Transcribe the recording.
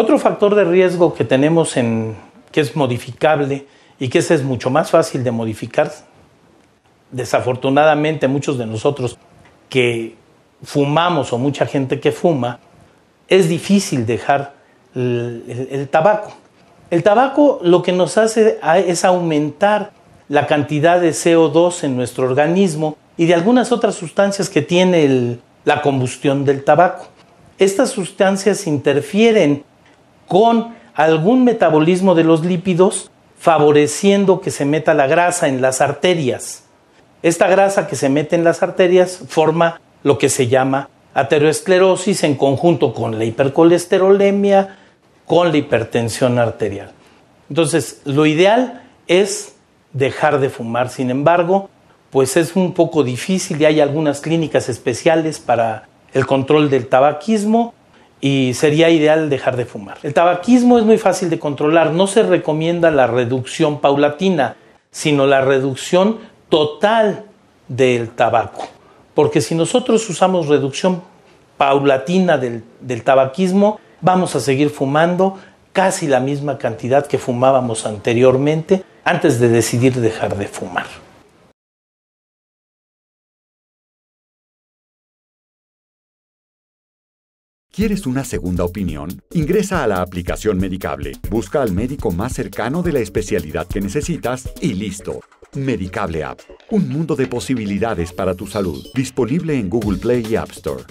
Otro factor de riesgo que tenemos en, que es modificable y que es mucho más fácil de modificar, desafortunadamente muchos de nosotros que fumamos o mucha gente que fuma, es difícil dejar el, tabaco. El tabaco lo que nos hace es aumentar la cantidad de CO2 en nuestro organismo y de algunas otras sustancias que tiene la combustión del tabaco. Estas sustancias interfieren con algún metabolismo de los lípidos favoreciendo que se meta la grasa en las arterias. Esta grasa que se mete en las arterias forma lo que se llama ateroesclerosis en conjunto con la hipercolesterolemia, con la hipertensión arterial. Entonces, lo ideal es dejar de fumar, sin embargo, pues es un poco difícil y hay algunas clínicas especiales para el control del tabaquismo y sería ideal dejar de fumar. El tabaquismo es muy fácil de controlar, no se recomienda la reducción paulatina, sino la reducción total del tabaco. Porque si nosotros usamos reducción paulatina del, tabaquismo, vamos a seguir fumando casi la misma cantidad que fumábamos anteriormente antes de decidir dejar de fumar. ¿Quieres una segunda opinión? Ingresa a la aplicación Medicable, busca al médico más cercano de la especialidad que necesitas y listo. Medicable App, un mundo de posibilidades para tu salud, disponible en Google Play y App Store.